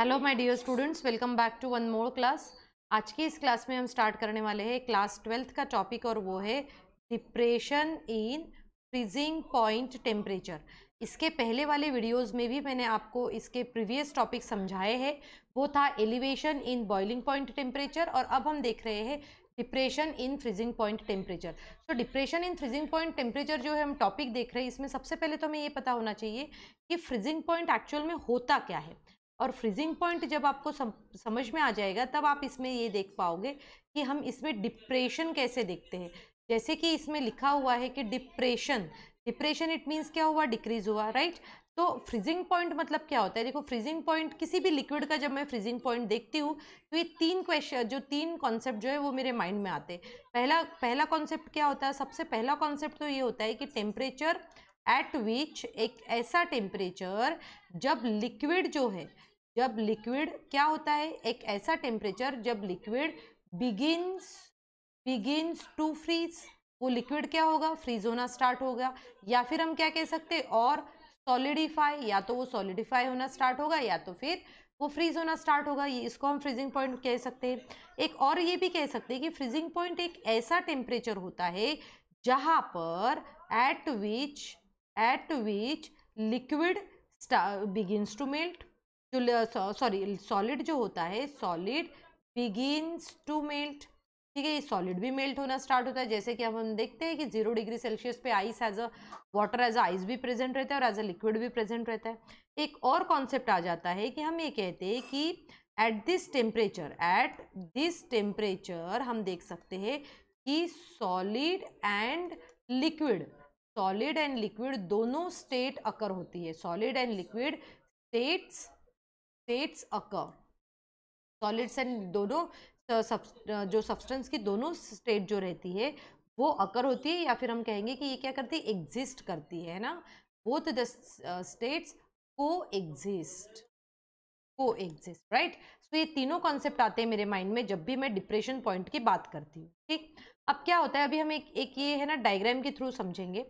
Hello my dear students welcome back to one more class आज की इस class में हम स्टार्ट करने वाले हैं क्लास ट्वेल्थ का टॉपिक और वो है depression in freezing point temperature इसके पहले वाले वीडियोस में भी मैंने आपको इसके प्रीवियस टॉपिक समझाए हैं वो था elevation in boiling point temperature और अब हम देख रहे हैं depression in freezing point temperature तो depression in freezing point temperature जो है हम टॉपिक देख रहे हैं इसमें सबसे पहले तो हमें ये पता होना चाहिए कि फ्रीजिंग पॉइंट एक्चुअल में होता क्या है और फ्रीजिंग पॉइंट जब आपको सम, समझ में आ जाएगा तब आप इसमें ये देख पाओगे कि हम इसमें डिप्रेशन कैसे देखते हैं जैसे कि इसमें लिखा हुआ है कि डिप्रेशन डिप्रेशन इट मीन्स क्या हुआ डिक्रीज हुआ राइट तो फ्रीजिंग पॉइंट मतलब क्या होता है देखो फ्रीजिंग पॉइंट किसी भी लिक्विड का जब मैं फ्रीजिंग पॉइंट देखती हूँ तो ये तीन क्वेश्चन जो तीन कॉन्सेप्ट जो है वो मेरे माइंड में आते हैं पहला पहला कॉन्सेप्ट क्या होता है सबसे पहला कॉन्सेप्ट तो ये होता है कि टेम्परेचर एट विच एक ऐसा टेम्परेचर जब लिक्विड जो है जब लिक्विड क्या होता है एक ऐसा टेम्परेचर जब liquid begins begins to freeze वो लिक्विड क्या होगा फ्रीज होना स्टार्ट होगा या फिर हम क्या कह सकते हैं और सॉलिडिफाई या तो वो सॉलिडिफाई होना स्टार्ट होगा या तो फिर वो फ्रीज होना स्टार्ट होगा ये इसको हम फ्रीजिंग पॉइंट कह सकते हैं एक और ये भी कह सकते हैं कि फ्रीजिंग पॉइंट एक ऐसा टेम्परेचर होता है जहाँ पर at which at which liquid begins to melt जो सॉरी सॉलिड जो होता है सॉलिड बिगिनस टू मेल्ट ठीक है ये सॉलिड भी मेल्ट होना स्टार्ट होता है जैसे कि हम हम देखते हैं कि जीरो डिग्री सेल्सियस पे ice as a water as a ice भी प्रेजेंट रहता है और एज अ लिक्विड भी प्रेजेंट रहता है एक और कॉन्सेप्ट आ जाता है कि हम ये कहते हैं कि at this temperature at this temperature हम देख सकते हैं कि solid and liquid solid and liquid दोनों स्टेट अकर होती है solid and liquid states states occur solids and दोनों जो सब्सटेंस की दोनों स्टेट जो रहती है वो अकर होती है या फिर हम कहेंगे कि ये क्या करती है एग्जिस्ट करती है ना बोथ द स्टेट्स को एग्जिस्ट को एग्जिस्ट राइट सो ये तीनों कॉन्सेप्ट आते हैं मेरे माइंड में जब भी मैं डिप्रेशन पॉइंट की बात करती हूँ ठीक अब क्या होता है अभी हम एक एक ये है ना डायग्राम के थ्रू समझेंगे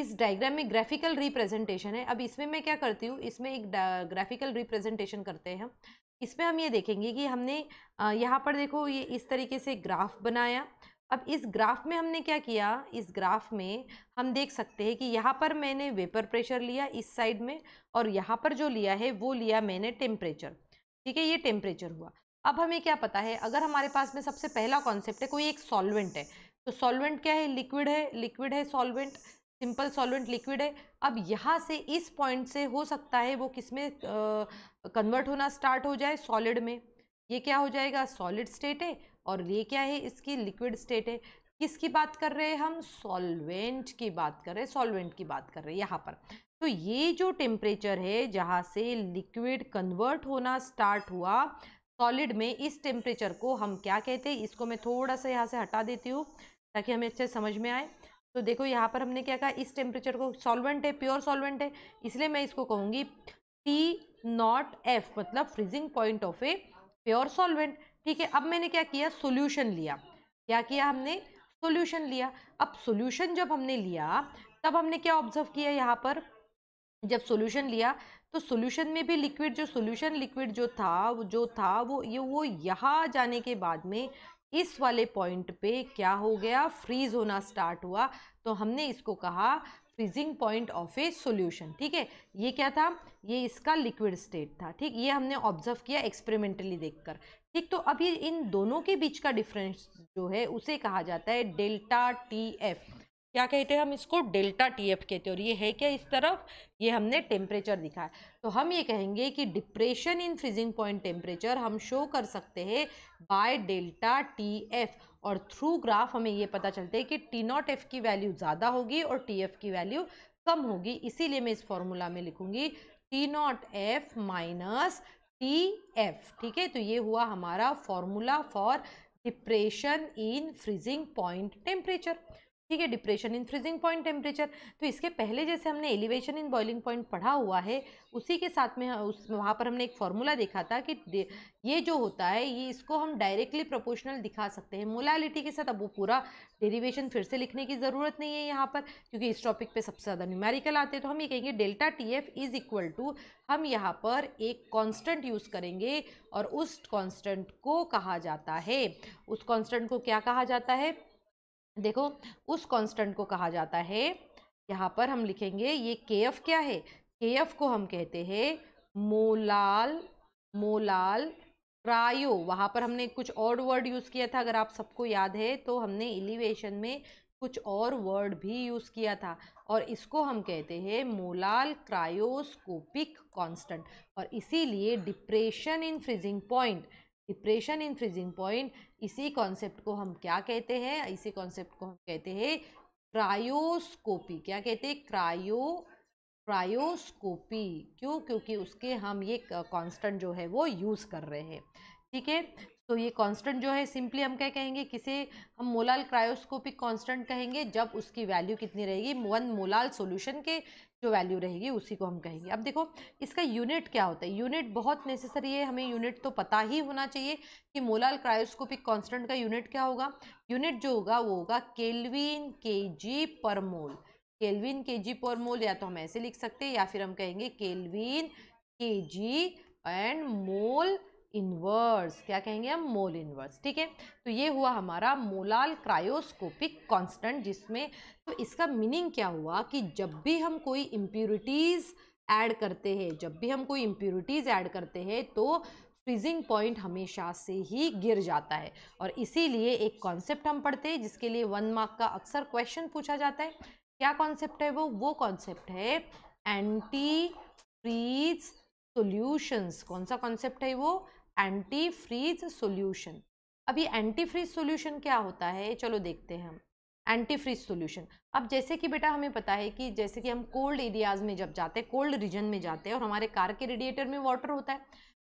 इस डायग्राम में ग्राफिकल रिप्रेजेंटेशन है अब इसमें मैं क्या करती हूँ इसमें एक ग्राफिकल रिप्रेजेंटेशन करते हैं हम इसमें हम ये देखेंगे कि हमने यहाँ पर देखो ये इस तरीके से ग्राफ बनाया अब इस ग्राफ में हमने क्या किया इस ग्राफ में हम देख सकते हैं कि यहाँ पर मैंने वेपर प्रेशर लिया इस साइड में और यहाँ पर जो लिया है वो लिया मैंने टेम्परेचर ठीक है ये टेम्परेचर हुआ अब हमें क्या पता है अगर हमारे पास में सबसे पहला कॉन्सेप्ट है कोई एक सॉल्वेंट है तो सॉल्वेंट क्या है लिक्विड है लिक्विड है सॉल्वेंट सिंपल सॉल्वेंट लिक्विड है अब यहाँ से इस पॉइंट से हो सकता है वो किस में कन्वर्ट होना स्टार्ट हो जाए सॉलिड में ये क्या हो जाएगा सॉलिड स्टेट है और ये क्या है इसकी लिक्विड स्टेट है किसकी बात कर रहे हैं हम सॉल्वेंट की बात कर रहे हैं सॉल्वेंट की बात कर रहे हैं यहाँ पर तो ये जो टेम्परेचर है जहाँ से लिक्विड कन्वर्ट होना स्टार्ट हुआ सॉलिड में इस टेम्परेचर को हम क्या कहते हैं इसको मैं थोड़ा सा यहाँ से हटा देती हूँ ताकि हमें अच्छे समझ में आए तो देखो यहाँ पर हमने क्या कहा इस टेम्परेचर को सॉल्वेंट है प्योर सॉल्वेंट है इसलिए मैं इसको कहूँगी टी नॉट एफ मतलब freezing point of a pure solvent ठीक है अब मैंने क्या किया सोल्यूशन लिया क्या किया हमने सोल्यूशन लिया अब सोल्यूशन जब हमने लिया तब हमने क्या ऑब्जर्व किया यहाँ पर जब सोल्यूशन लिया तो सॉल्यूशन में भी लिक्विड जो सॉल्यूशन लिक्विड जो था जो था वो ये वो यहाँ जाने के बाद में इस वाले पॉइंट पे क्या हो गया फ्रीज होना स्टार्ट हुआ तो हमने इसको कहा freezing point of a solution ठीक है ये क्या था ये इसका लिक्विड स्टेट था ठीक ये हमने ऑब्जर्व किया एक्सपेरिमेंटली देखकर ठीक तो अभी इन दोनों के बीच का डिफरेंस जो है उसे कहा जाता है डेल्टा टी एफ क्या कहते हैं हम इसको डेल्टा टी एफ कहते हैं और ये है क्या इस तरफ ये हमने टेम्परेचर दिखा है तो हम ये कहेंगे कि depression in freezing point temperature हम शो कर सकते हैं बाय डेल्टा टी एफ और थ्रू ग्राफ हमें ये पता चलता है कि टी नॉट एफ की वैल्यू ज़्यादा होगी और टी एफ की वैल्यू कम होगी इसीलिए मैं इस फॉर्मूला में लिखूंगी T not F minus T F ठीक है तो ये हुआ हमारा formula for depression in freezing point temperature ठीक है depression in freezing point temperature तो इसके पहले जैसे हमने एलिवेशन इन बॉइलिंग पॉइंट पढ़ा हुआ है उसी के साथ में उस वहाँ पर हमने एक फॉर्मूला देखा था कि ये जो होता है ये इसको हम डायरेक्टली प्रोपोर्शनल दिखा सकते हैं मोलालिटी के साथ अब वो पूरा डेरिवेशन फिर से लिखने की ज़रूरत नहीं है यहाँ पर क्योंकि इस टॉपिक पर सबसे ज़्यादा न्यूमेरिकल आते हैं तो हम ये कहेंगे delta T F is equal to हम यहाँ पर एक कॉन्स्टेंट यूज़ करेंगे और उस कॉन्स्टेंट को कहा जाता है उस कॉन्स्टेंट को क्या कहा जाता है देखो उस कांस्टेंट को कहा जाता है यहाँ पर हम लिखेंगे ये के एफ क्या है के एफ को हम कहते हैं मोलाल मोलाल क्रायो वहाँ पर हमने कुछ और वर्ड यूज़ किया था अगर आप सबको याद है तो हमने एलिवेशन में कुछ और वर्ड भी यूज़ किया था और इसको हम कहते हैं मोलाल क्रायोस्कोपिक कांस्टेंट और इसीलिए depression in freezing point depression in freezing point इसी कॉन्सेप्ट को हम क्या कहते हैं इसी कॉन्सेप्ट को हम कहते हैं क्रायोस्कोपी क्या कहते हैं क्रायो क्रायोस्कोपी क्यों क्योंकि उसके हम ये कांस्टेंट जो है वो यूज़ कर रहे हैं ठीक है तो ये कांस्टेंट जो है सिंपली हम क्या कहेंगे किसे हम मोलाल क्रायोस्कोपिक कांस्टेंट कहेंगे जब उसकी वैल्यू कितनी रहेगी वन मोलाल सॉल्यूशन के जो वैल्यू रहेगी उसी को हम कहेंगे अब देखो इसका यूनिट क्या होता है यूनिट बहुत नेसेसरी है हमें यूनिट तो पता ही होना चाहिए कि मोलाल क्रायोस्कोपिक कॉन्स्टेंट का यूनिट क्या होगा यूनिट जो होगा वो होगा केल्विन के पर मोल केलविन के पर मोल या तो हम ऐसे लिख सकते हैं या फिर हम कहेंगे केलविन के एंड मोल इन्वर्स क्या कहेंगे हम मोल इन्वर्स ठीक है तो ये हुआ हमारा मोलाल क्रायोस्कोपिक कांस्टेंट जिसमें तो इसका मीनिंग क्या हुआ कि जब भी हम कोई इम्प्योरिटीज़ ऐड करते हैं जब भी हम कोई इम्प्योरिटीज़ ऐड करते हैं तो फ्रीजिंग पॉइंट हमेशा से ही गिर जाता है और इसीलिए एक कॉन्सेप्ट हम पढ़ते हैं जिसके लिए वन मार्क का अक्सर क्वेश्चन पूछा जाता है क्या कॉन्सेप्ट है वो वो कॉन्सेप्ट है एंटी फ्रीज सॉल्यूशंस कौन सा कॉन्सेप्ट है वो एंटी फ्रीज सोल्यूशन अब ये एंटी फ्रीज सोल्यूशन क्या होता है चलो देखते हैं हम एंटी फ्रीज सोल्यूशन अब जैसे कि बेटा हमें पता है कि जैसे कि हम कोल्ड एरियाज़ में जब जाते हैं कोल्ड रीजन में जाते हैं और हमारे कार के रेडिएटर में वाटर होता है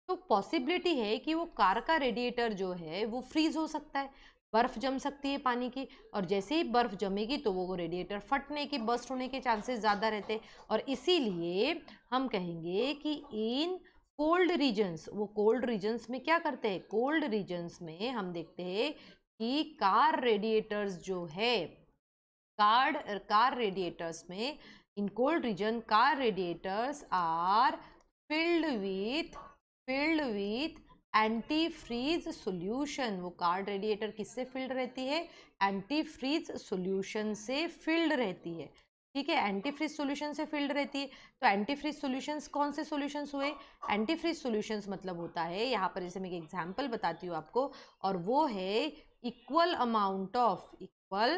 तो पॉसिबिलिटी है कि वो कार का रेडिएटर जो है वो फ्रीज हो सकता है बर्फ़ जम सकती है पानी की और जैसे ही बर्फ़ जमेगी तो वो रेडिएटर फटने के बस्ट होने के चांसेस ज़्यादा रहते हैं और इसीलिए हम कहेंगे कि इन कोल्ड रीजन्स वो कोल्ड रीजन्स में क्या करते हैं कोल्ड रीजन्स में हम देखते हैं कि कार रेडिएटर्स जो है कार्ड कार रेडिएटर्स में in cold region car radiators are filled with filled with anti freeze solution वो कार्ड रेडिएटर किससे फिल्ड रहती है एंटी फ्रीज सोल्यूशन से फिल्ड रहती है ठीक है एंटी फ्रिज सोल्यूशन से फील्ड रहती है तो एंटी फ्रिज सोल्यूशंस कौन से सोल्यूशंस हुए एंटी फ्रिज सोल्यूशंस मतलब होता है यहाँ पर जैसे मैं एक एग्जाम्पल बताती हूँ आपको और वो है equal amount of equal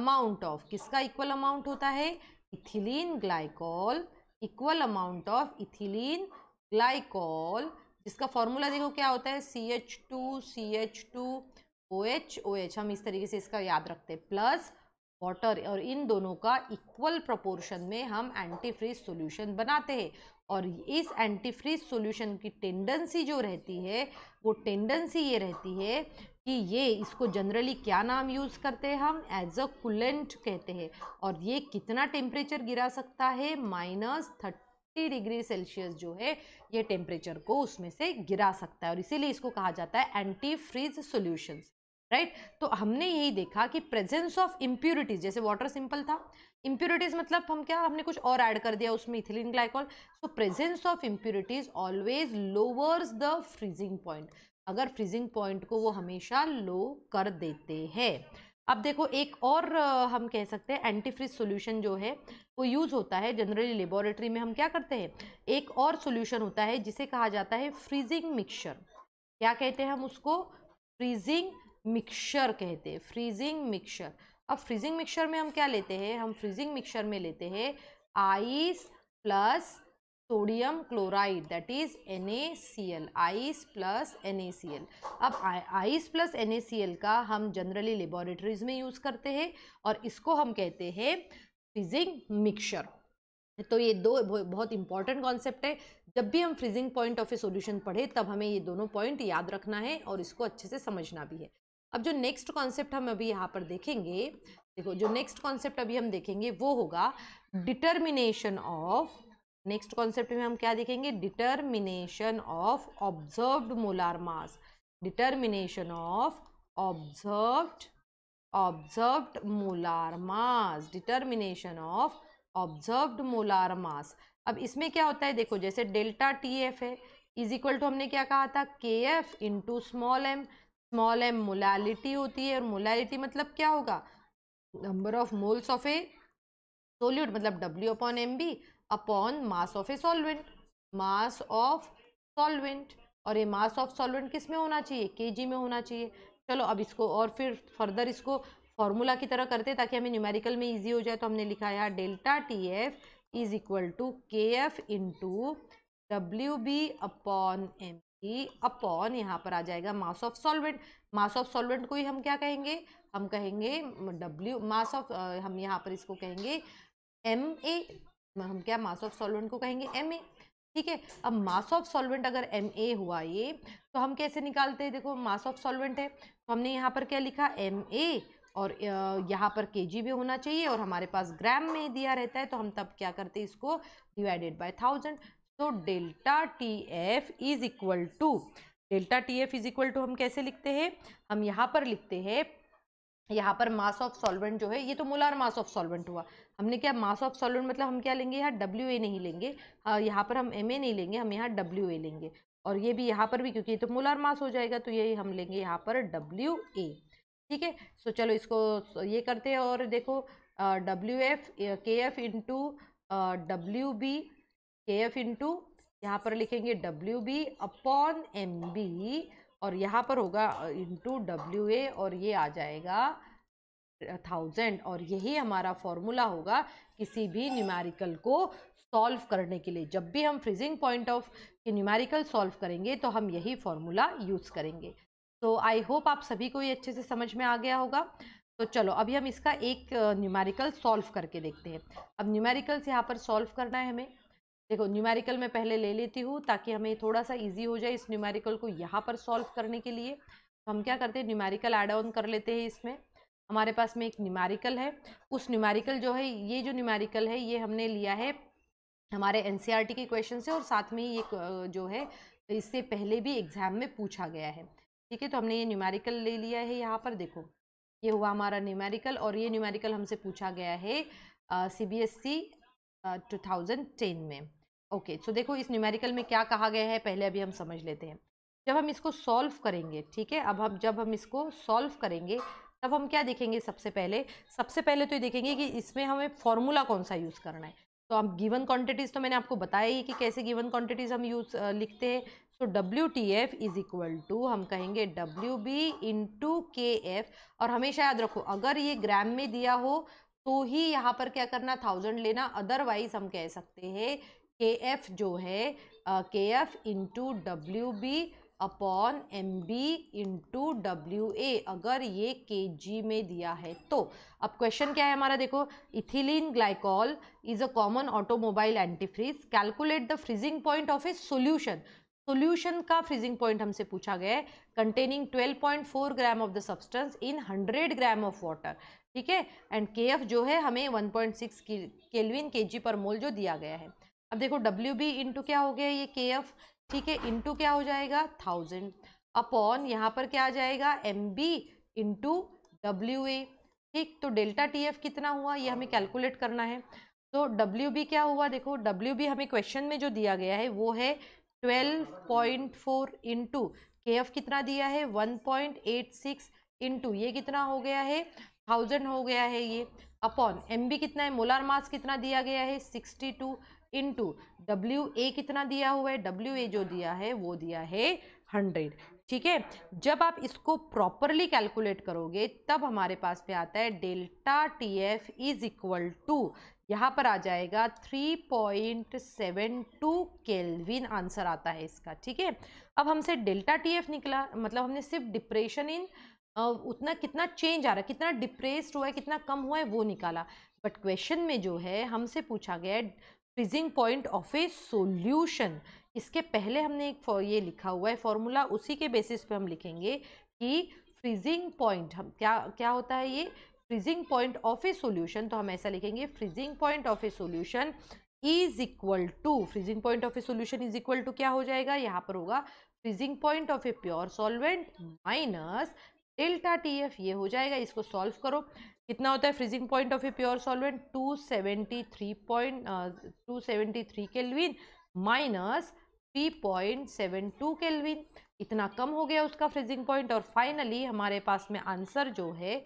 amount of किसका इक्वल अमाउंट होता है ethylene glycol equal amount of ethylene glycol जिसका फॉर्मूला देखो क्या होता है C H two C H two O H O H हम इस तरीके से इसका याद रखते हैं प्लस वाटर और इन दोनों का इक्वल प्रोपोर्शन में हम एंटी फ्रीज सोल्यूशन बनाते हैं और इस एंटी फ्रीज सोल्यूशन की टेंडेंसी जो रहती है वो टेंडेंसी ये रहती है कि ये इसको जनरली क्या नाम यूज़ करते हैं हम एज अ कूलेंट कहते हैं और ये कितना टेम्परेचर गिरा सकता है माइनस थर्टी डिग्री सेल्सियस जो है ये टेम्परेचर को उसमें से गिरा सकता है और इसीलिए इसको कहा जाता है anti freeze solutions right right? तो हमने यही देखा कि प्रेजेंस ऑफ इम्प्योरिटीज जैसे वाटर सिंपल था इम्प्योरिटीज मतलब हम क्या हमने कुछ और ऐड कर दिया उसमें ethylene glycol so presence of impurities always lowers the freezing point अगर फ्रीजिंग पॉइंट को वो हमेशा लो कर देते हैं अब देखो एक और हम कह सकते हैं एंटी फ्रीज सोल्यूशन जो है वो यूज़ होता है जनरली लेबोरेटरी में हम क्या करते हैं एक और सोल्यूशन होता है जिसे कहा जाता है फ्रीजिंग मिक्सचर क्या कहते हैं हम उसको फ्रीजिंग मिक्सचर कहते हैं फ्रीजिंग मिक्सचर अब फ्रीजिंग मिक्सचर में हम क्या लेते हैं हम फ्रीजिंग मिक्सचर में लेते हैं ice plus sodium chloride that is N ice plus N अब आइस प्लस एन का हम जनरली लेबॉरेटरीज में यूज़ करते हैं और इसको हम कहते हैं फ्रीजिंग मिक्सचर तो ये दो बहुत इंपॉर्टेंट कॉन्सेप्ट है जब भी हम freezing point of a solution पढ़े तब हमें ये दोनों पॉइंट याद रखना है और इसको अच्छे से समझना भी है अब जो नेक्स्ट कॉन्सेप्ट हम अभी यहाँ पर देखेंगे देखो जो नेक्स्ट कॉन्सेप्ट अभी हम देखेंगे वो होगा डिटर्मिनेशन ऑफ नेक्स्ट कॉन्सेप्ट में हम क्या देखेंगे determination of observed molar mass determination of observed observed molar mass determination of observed molar mass अब इसमें क्या होता है देखो जैसे डेल्टा टी एफ है इज इक्वल टू हमने क्या कहा था K F into small M small M molality होती है और मोलालिटी मतलब क्या होगा number of moles of a solute मतलब W upon M B upon mass of a solvent mass of solvent और ये मास ऑफ सॉल्वेंट किस में होना चाहिए के में होना चाहिए चलो अब इसको और फिर फर्दर इसको फॉर्मूला की तरह करते ताकि हमें न्यूमेरिकल में इजी हो जाए तो हमने लिखा है delta T F is equal to K F into W B upon M ही अपॉन यहाँ पर आ जाएगा mass of solvent mass of solvent को ही हम क्या कहेंगे हम कहेंगे डब्ल्यू मास ऑफ हम यहाँ पर इसको कहेंगे एम ए हम क्या मास ऑफ सॉल्वेंट को कहेंगे एम ए ठीक है अब मास ऑफ सॉल्वेंट अगर एम ए हुआ ये तो हम कैसे निकालते हैं देखो मास ऑफ सॉल्वेंट है तो हमने यहाँ पर क्या लिखा एम ए और यहाँ पर के जी भी होना चाहिए और हमारे पास ग्राम में दिया रहता है तो हम तब क्या करते हैं इसको डिवाइडेड बाय थाउजेंड तो delta T F is equal to delta T F is equal to हम कैसे लिखते हैं हम यहाँ पर लिखते हैं यहाँ पर मास ऑफ सॉल्वेंट जो है ये तो मोलार मास ऑफ सॉल्वेंट हुआ हमने क्या मास ऑफ सॉल्वेंट मतलब हम क्या लेंगे यहाँ डब्ल्यू ए नहीं लेंगे यहाँ पर हम एम ए नहीं लेंगे हम यहाँ डब्ल्यू ए लेंगे और ये भी यहाँ पर भी क्योंकि ये तो मोलार मास हो जाएगा तो ये हम लेंगे यहाँ पर डब्ल्यू ए ठीक है सो चलो इसको ये करते हैं और देखो W F K F into W B K F into यहाँ पर लिखेंगे W B upon M B और यहाँ पर होगा इंटू डब्ल्यू ए और ये आ जाएगा थाउजेंड और यही हमारा फॉर्मूला होगा किसी भी न्यूमेरिकल को सॉल्व करने के लिए जब भी हम freezing point of numerical solve करेंगे तो हम यही फॉर्मूला यूज़ करेंगे तो आई होप आप सभी को ये अच्छे से समझ में आ गया होगा तो चलो अभी हम इसका एक न्यूमेरिकल सॉल्व करके देखते हैं अब न्यूमेरिकल्स यहाँ पर सॉल्व करना है हमें देखो न्यूमेरिकल मैं पहले ले लेती हूँ ताकि हमें थोड़ा सा इजी हो जाए इस न्यूमेरिकल को यहाँ पर सॉल्व करने के लिए तो हम क्या करते हैं न्यूमेरिकल एड ऑन कर लेते हैं इसमें हमारे पास में एक न्यूमेरिकल है उस न्यूमेरिकल जो है ये जो न्यूमेरिकल है ये हमने लिया है हमारे एन e के क्वेश्चन से और साथ में ये जो है तो इससे पहले भी एग्ज़ाम में पूछा गया है ठीक है तो हमने ये न्यूमेरिकल ले लिया है यहाँ पर देखो ये हुआ हमारा न्यूमेरिकल और ये न्यूमेरिकल हमसे पूछा गया है सी बी एस सी 2010 में ओके okay, सो so देखो इस न्यूमेरिकल में क्या कहा गया है पहले अभी हम समझ लेते हैं जब हम इसको सॉल्व करेंगे ठीक है अब हम जब हम इसको सॉल्व करेंगे तब हम क्या देखेंगे सबसे पहले सबसे पहले तो ये देखेंगे कि इसमें हमें फॉर्मूला कौन सा यूज़ करना है तो अब गिवन क्वांटिटीज़ तो मैंने आपको बताया ही कि कैसे गिवन क्वांटिटीज़ हम यूज़ लिखते हैं so W T F is equal to हम कहेंगे W B into K F और हमेशा याद रखो अगर ये ग्राम में दिया हो तो ही यहाँ पर क्या करना थाउजेंड लेना अदरवाइज हम कह सकते हैं के एफ जो है K F into W B upon M B into W A अगर ये के जी में दिया है तो अब क्वेश्चन क्या है हमारा देखो ethylene glycol is a common automobile antifreeze calculate the freezing point of a solution solution का फ्रीजिंग पॉइंट हमसे पूछा गया है containing 12.4 gram of the substance in 100 gram of water ठीक है एंड के एफ जो है हमें 1.6 पॉइंट सिक्स केलविन के जी पर मोल जो दिया गया है अब देखो डब्ल्यू बी इंटू क्या हो गया ये के एफ ठीक है इंटू क्या हो जाएगा थाउजेंड अपॉन यहाँ पर क्या आ जाएगा M B into W A ठीक तो डेल्टा टी एफ कितना हुआ ये हमें कैलकुलेट करना है तो डब्ल्यू बी क्या हुआ देखो डब्ल्यू बी हमें क्वेश्चन में जो दिया गया है वो है twelve point four into K F कितना दिया है one point eight six into ये कितना हो गया है थाउजेंड हो गया है ये अपॉन एम बी कितना है मोलार मास कितना दिया गया है sixty two into W A कितना दिया हुआ है डब्ल्यू ए जो दिया है वो दिया है हंड्रेड ठीक है जब आप इसको प्रॉपरली कैलकुलेट करोगे तब हमारे पास में आता है delta T F is equal to यहाँ पर आ जाएगा three point seven two kelvin answer आता है इसका ठीक है अब हमसे डेल्टा टी एफ निकला मतलब हमने सिर्फ डिप्रेशन इन उतना कितना चेंज आ रहा है कितना डिप्रेस्ड हुआ है कितना कम हुआ है वो निकाला बट क्वेश्चन में जो है हमसे पूछा गया है freezing point of a solution इसके पहले हमने एक ये लिखा हुआ है फॉर्मूला उसी के बेसिस पे हम लिखेंगे कि फ्रीजिंग पॉइंट हम क्या क्या होता है ये freezing point of a solution तो हम ऐसा लिखेंगे freezing point of a solution is equal to freezing point of a solution is equal to क्या हो जाएगा यहाँ पर होगा freezing point of a pure solvent minus delta T F ये हो जाएगा इसको सॉल्व करो कितना होता है freezing point of a pure solvent two seventy three point two seventy three kelvin minus three point seven two kelvin इतना कम हो गया उसका फ्रीजिंग पॉइंट और फाइनली हमारे पास में आंसर जो है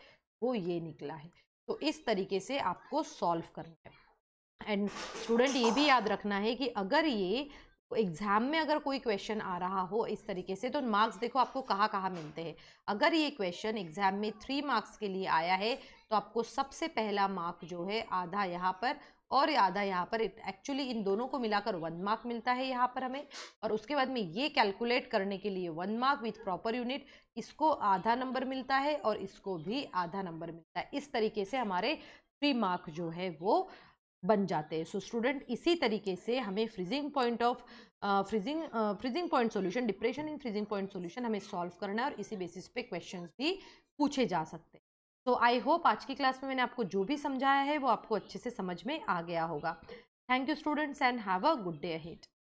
वो ये निकला है तो इस तरीके से आपको सॉल्व करना है एंड स्टूडेंट ये भी याद रखना है कि अगर ये एग्ज़ाम में अगर कोई क्वेश्चन आ रहा हो इस तरीके से तो मार्क्स देखो आपको कहाँ कहाँ मिलते हैं अगर ये क्वेश्चन एग्ज़ाम में थ्री मार्क्स के लिए आया है तो आपको सबसे पहला मार्क जो है आधा यहाँ पर और आधा यहाँ पर एक्चुअली इन दोनों को मिलाकर वन मार्क मिलता है यहाँ पर हमें और उसके बाद में ये कैलकुलेट करने के लिए one mark with proper unit इसको आधा नंबर मिलता है और इसको भी आधा नंबर मिलता है इस तरीके से हमारे थ्री मार्क जो है वो बन जाते हैं सो स्टूडेंट इसी तरीके से हमें freezing point of freezing freezing point solution depression in freezing point solution हमें सॉल्व करना है और इसी बेसिस पे क्वेश्चंस भी पूछे जा सकते हैं तो आई होप आज की क्लास में मैंने आपको जो भी समझाया है वो आपको अच्छे से समझ में आ गया होगा thank you students and have a good day hit